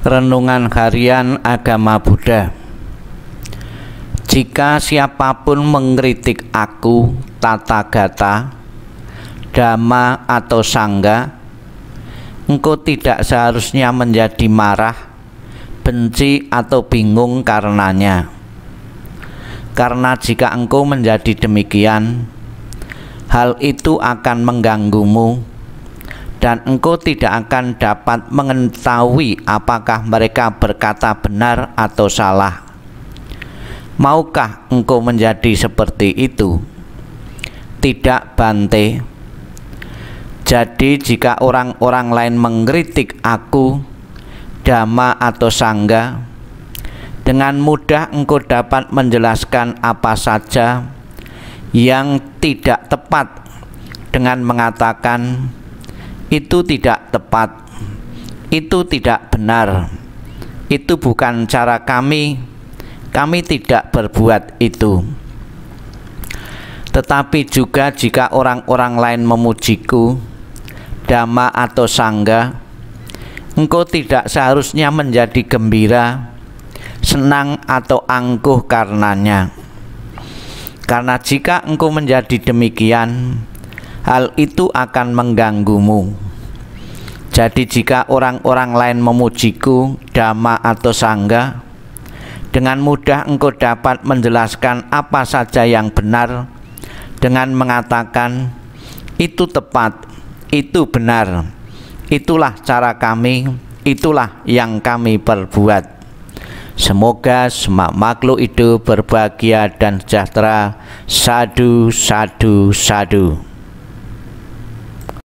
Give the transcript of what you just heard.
Renungan Harian Agama Buddha Jika siapapun mengkritik aku, tata gata, dhamma atau sangga Engkau tidak seharusnya menjadi marah, benci atau bingung karenanya Karena jika engkau menjadi demikian, hal itu akan mengganggumu dan engkau tidak akan dapat mengetahui apakah mereka berkata benar atau salah. Maukah engkau menjadi seperti itu? Tidak Bante. Jadi jika orang-orang lain mengkritik aku, Dhamma atau Sangga, dengan mudah engkau dapat menjelaskan apa saja yang tidak tepat dengan mengatakan itu tidak tepat, itu tidak benar, itu bukan cara kami, kami tidak berbuat itu. Tetapi juga jika orang-orang lain memujiku, dama atau sangga, engkau tidak seharusnya menjadi gembira, senang atau angkuh karenanya. Karena jika engkau menjadi demikian, hal itu akan mengganggumu. Jadi jika orang-orang lain memujiku, dhamma atau sangga, dengan mudah engkau dapat menjelaskan apa saja yang benar dengan mengatakan itu tepat, itu benar, itulah cara kami, itulah yang kami perbuat. Semoga semua makhluk itu berbahagia dan sejahtera. Sadu, sadu, sadu.